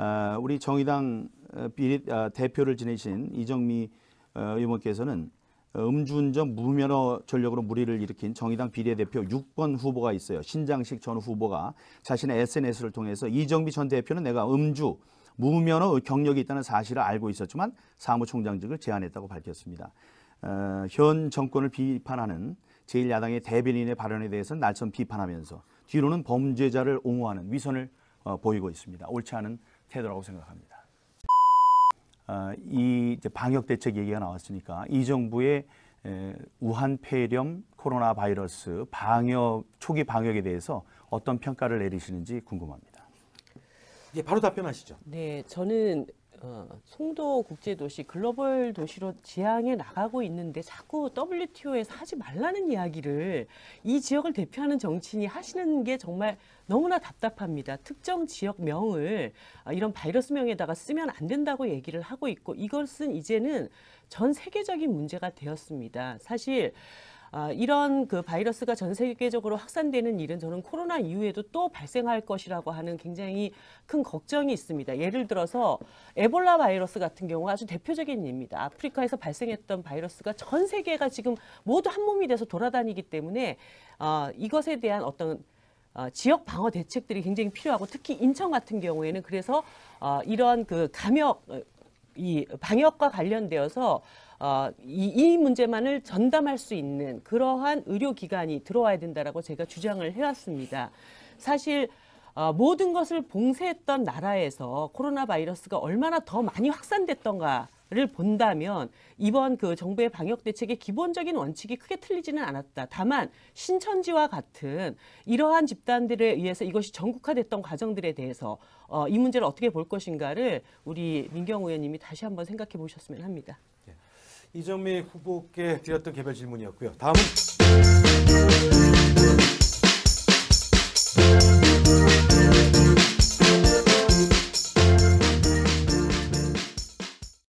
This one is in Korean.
아, 우리 정의당 어, 비리, 아, 대표를 지내신 이정미 어, 의원께서는 어, 음주운전 무면허 전력으로 무리를 일으킨 정의당 비례대표 6번 후보가 있어요. 신장식 전 후보가 자신의 SNS를 통해서 이정미 전 대표는 내가 음주 무면허 경력이 있다는 사실을 알고 있었지만 사무총장직을 제안했다고 밝혔습니다. 어, 현 정권을 비판하는 제1야당의 대변인의 발언에 대해서는 날선 비판하면서 뒤로는 범죄자를 옹호하는 위선을 어, 보이고 있습니다. 옳지 않은 태도라고 생각합니다. 아, 이 방역 대책 얘기가 나왔으니까 이 정부의 우한 폐렴 코로나 바이러스 방역 초기 방역에 대해서 어떤 평가를 내리시는지 궁금합니다. 예, 바로 답변하시죠. 네, 저는 어, 송도 국제도시 글로벌 도시로 지향해 나가고 있는데 자꾸 WTO에서 하지 말라는 이야기를 이 지역을 대표하는 정치인이 하시는 게 정말 너무나 답답합니다. 특정 지역명을 아, 이런 바이러스명에다가 쓰면 안 된다고 얘기를 하고 있고 이것은 이제는 전 세계적인 문제가 되었습니다. 사실 아, 이런 그 바이러스가 전 세계적으로 확산되는 일은 저는 코로나 이후에도 또 발생할 것이라고 하는 굉장히 큰 걱정이 있습니다. 예를 들어서 에볼라 바이러스 같은 경우 아주 대표적인 예입니다. 아프리카에서 발생했던 바이러스가 전 세계가 지금 모두 한 몸이 돼서 돌아다니기 때문에 아, 이것에 대한 어떤 어, 지역 방어 대책들이 굉장히 필요하고 특히 인천 같은 경우에는 그래서 어, 이런 그 감염 이 방역과 관련되어서 어, 이, 이 문제만을 전담할 수 있는 그러한 의료기관이 들어와야 된다라고 제가 주장을 해왔습니다. 사실 어, 모든 것을 봉쇄했던 나라에서 코로나 바이러스가 얼마나 더 많이 확산됐던가 를 본다면 이번 그 정부의 방역 대책의 기본적인 원칙이 크게 틀리지는 않았다. 다만 신천지와 같은 이러한 집단들에 의해서 이것이 전국화됐던 과정들에 대해서 어, 이 문제를 어떻게 볼 것인가를 우리 민경 의원님이 다시 한번 생각해 보셨으면 합니다. 예. 이정미 후보께 드렸던 개별 질문이었고요. 다음은